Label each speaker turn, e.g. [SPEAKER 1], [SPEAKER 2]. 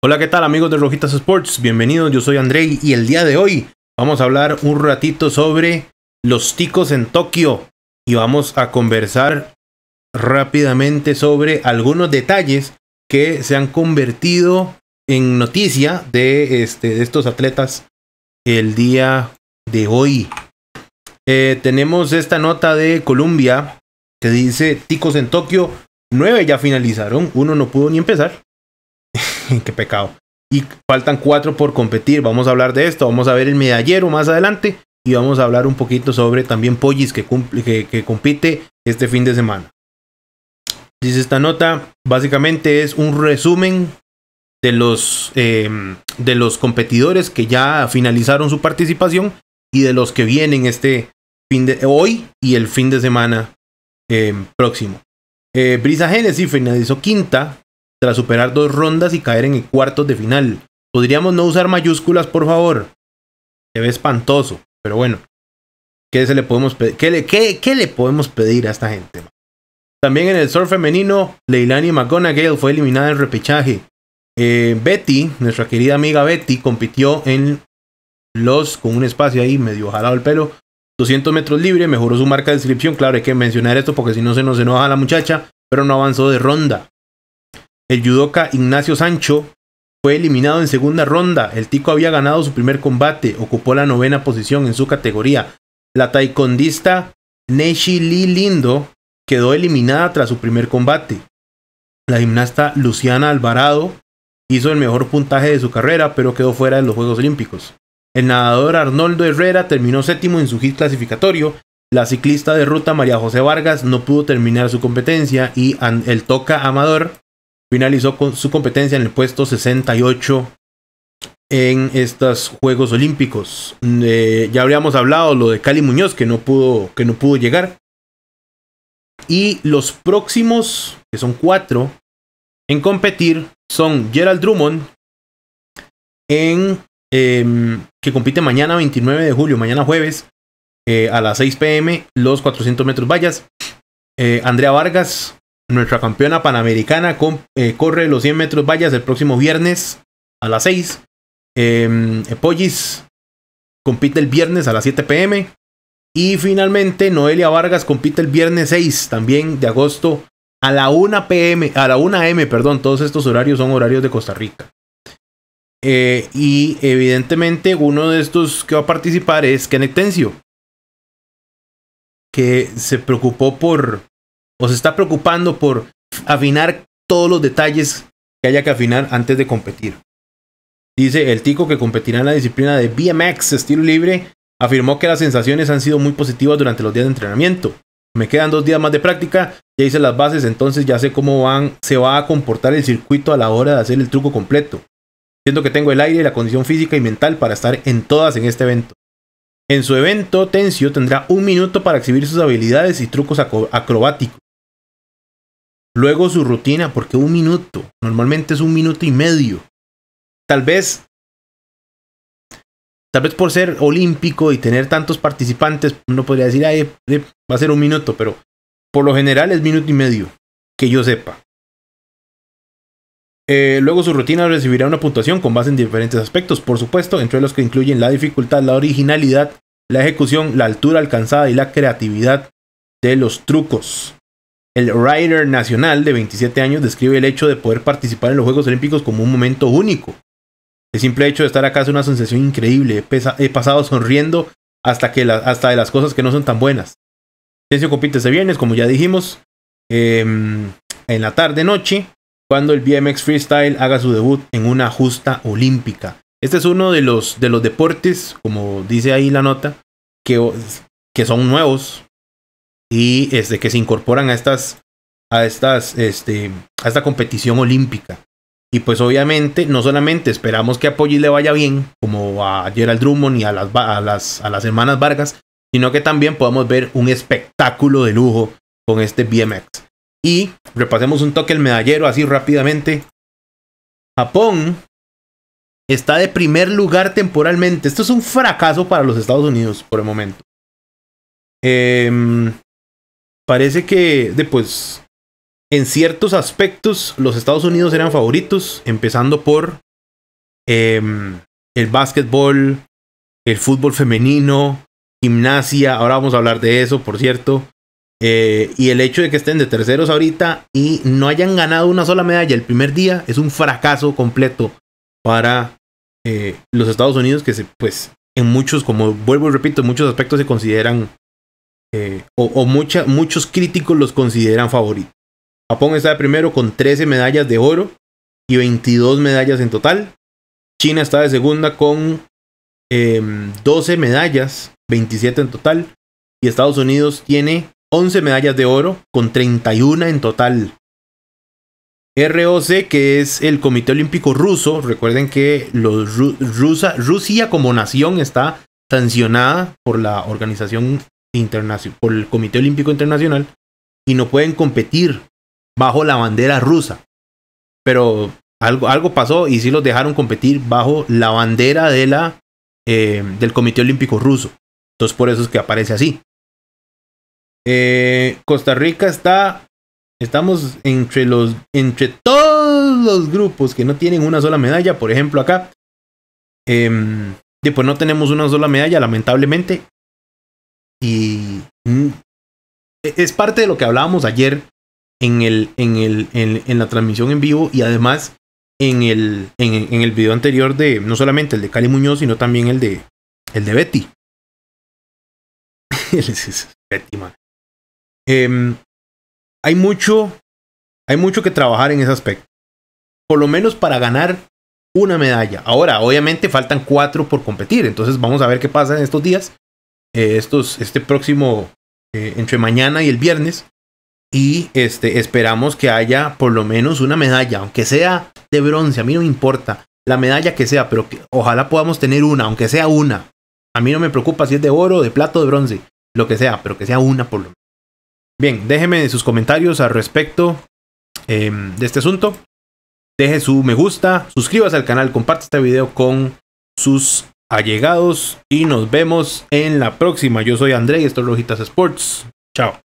[SPEAKER 1] Hola, ¿qué tal amigos de Rojitas Sports? Bienvenidos, yo soy Andrei y el día de hoy vamos a hablar un ratito sobre los ticos en Tokio y vamos a conversar rápidamente sobre algunos detalles que se han convertido en noticia de, este, estos atletas el día de hoy. Eh, tenemos esta nota de Colombia que dice ticos en Tokio, nueve ya finalizaron, uno no pudo ni empezar. qué pecado. Y faltan cuatro por competir. Vamos a hablar de esto. Vamos a ver el medallero más adelante. Y vamos a hablar un poquito sobre también Pollis que, cumple, que, compite este fin de semana. Dice esta nota, básicamente es un resumen de los, em, de los competidores que ya finalizaron su participación y de los que vienen este fin de hoy y el fin de semana em, próximo. Eh, Brisa Genesis finalizó quinta tras superar dos rondas y caer en el cuartos de final. Podríamos no usar mayúsculas, por favor. Se ve espantoso, pero bueno. ¿Qué, se le, podemos le podemos pedir a esta gente? También en el surf femenino, Leilani McGonagall fue eliminada en repechaje. Eh, Betty, nuestra querida amiga Betty, compitió en los, con un espacio ahí medio jalado el pelo, 200 metros libre, mejoró su marca de inscripción. Claro, hay que mencionar esto porque si no se nos enoja la muchacha, pero no avanzó de ronda. El judoka Ignacio Sancho fue eliminado en segunda ronda. El tico había ganado su primer combate, ocupó la novena posición en su categoría. La taekwondista Neshi Lee Lindo quedó eliminada tras su primer combate. La gimnasta Luciana Alvarado hizo el mejor puntaje de su carrera, pero quedó fuera de los Juegos Olímpicos. El nadador Arnoldo Herrera terminó séptimo en su hit clasificatorio. La ciclista de ruta María José Vargas no pudo terminar su competencia y el toca Amador Finalizó con su competencia en el puesto 68 en estos Juegos Olímpicos. Eh, ya habríamos hablado lo de Cali Muñoz, que no pudo, que no pudo llegar. Y los próximos, que son cuatro, en competir son Gerald Drummond, en, em, que compite mañana 29 de julio, mañana jueves, eh, a las 6 pm, los 400 metros vallas. Eh, Andrea Vargas, nuestra campeona panamericana eh, corre los 100 metros vallas el próximo viernes a las 6. Eh, em, Pollis compite el viernes a las 7 pm. Y finalmente Noelia Vargas compite el viernes 6 también de agosto a la 1 pm, a la 1 am, perdón, todos estos horarios son horarios de Costa Rica. Eh, y evidentemente uno de estos que va a participar es Kenneth Tencio, que se preocupó por, o está preocupando por afinar todos los detalles que haya que afinar antes de competir. Dice el tico que competirá en la disciplina de BMX estilo libre, afirmó que las sensaciones han sido muy positivas durante los días de entrenamiento. Me quedan dos días más de práctica, ya hice las bases, entonces ya sé cómo se va a comportar el circuito a la hora de hacer el truco completo. Siento que tengo el aire, y la condición física y mental para estar en todas en este evento. En su evento, Tensio tendrá un minuto para exhibir sus habilidades y trucos acrobáticos. Luego su rutina, porque un minuto, normalmente es un minuto y medio. Tal vez, tal vez por ser olímpico y tener tantos participantes, uno podría decir, eh, va a ser un minuto, pero por lo general es minuto y medio, que yo sepa. Eh, luego su rutina recibirá una puntuación con base en diferentes aspectos, por supuesto, entre los que incluyen la dificultad, la originalidad, la ejecución, la altura alcanzada y la creatividad de los trucos. El rider nacional de 27 años describe el hecho de poder participar en los Juegos Olímpicos como un momento único. El simple hecho de estar acá es una sensación increíble. He, pasado sonriendo hasta, que hasta de las cosas que no son tan buenas. Ciencio compite este viernes, como ya dijimos, em, en la tarde-noche, cuando el BMX Freestyle haga su debut en una justa olímpica. Este es uno de los, de los deportes, como dice ahí la nota, que, que son nuevos, y este, que se incorporan a estas, a estas, este, a esta competición olímpica. Y pues obviamente no solamente esperamos que a le vaya bien, como a Gerald Drummond y a las, a las, a las hermanas Vargas, sino que también podamos ver un espectáculo de lujo con este BMX. Y repasemos un toque el medallero así rápidamente. Japón está de primer lugar temporalmente. Esto es un fracaso para los Estados Unidos por el momento. Em, parece que después, en ciertos aspectos, los Estados Unidos eran favoritos, empezando por em, el básquetbol, el fútbol femenino, gimnasia, ahora vamos a hablar de eso, por cierto. Eh, y el hecho de que estén de terceros ahorita y no hayan ganado una sola medalla el primer día es un fracaso completo para eh, los Estados Unidos que se, pues en muchos, como vuelvo y repito, en muchos aspectos se consideran eh, o, muchos críticos los consideran favoritos. Japón está de primero con 13 medallas de oro y 22 medallas en total. China está de segunda con 12 em, medallas, 27 en total. Y Estados Unidos tiene 11 medallas de oro con 31 en total. ROC, que es el Comité Olímpico Ruso, recuerden que los Rusia como nación está sancionada por la Organización por el Comité Olímpico Internacional y no pueden competir bajo la bandera rusa. Pero algo, algo pasó y sí los dejaron competir bajo la bandera de la, eh, del Comité Olímpico Ruso. Entonces por eso es que aparece así. Eh, Costa Rica está, estamos entre los, entre todos los grupos que no tienen una sola medalla. Por ejemplo acá, em, pues no tenemos una sola medalla, lamentablemente. Y mm, e-, es parte de lo que hablábamos ayer en, el, en, la transmisión en vivo y además en el, en, el video anterior de no solamente el de Cali Muñoz, sino también el de, el de Betty. Betty, em, hay mucho, hay mucho que trabajar en ese aspecto. Por lo menos para ganar una medalla. Ahora, obviamente faltan cuatro por competir, entonces vamos a ver qué pasa en estos días. Eh, estos, este próximo, eh, entre mañana y el viernes. Y este, esperamos que haya por lo menos una medalla, aunque sea de bronce, a mí no me importa la medalla que sea, pero ojalá podamos tener una, aunque sea una. A mí no me preocupa si es de oro, de plato, de bronce, lo que sea, pero que sea una por lo menos. Bien, déjenme sus comentarios al respecto em, de este asunto. Deje su me gusta, suscríbase al canal, comparte este video con sus allegados y nos vemos en la próxima. Yo soy André y esto es Rojitas Sports. Chao.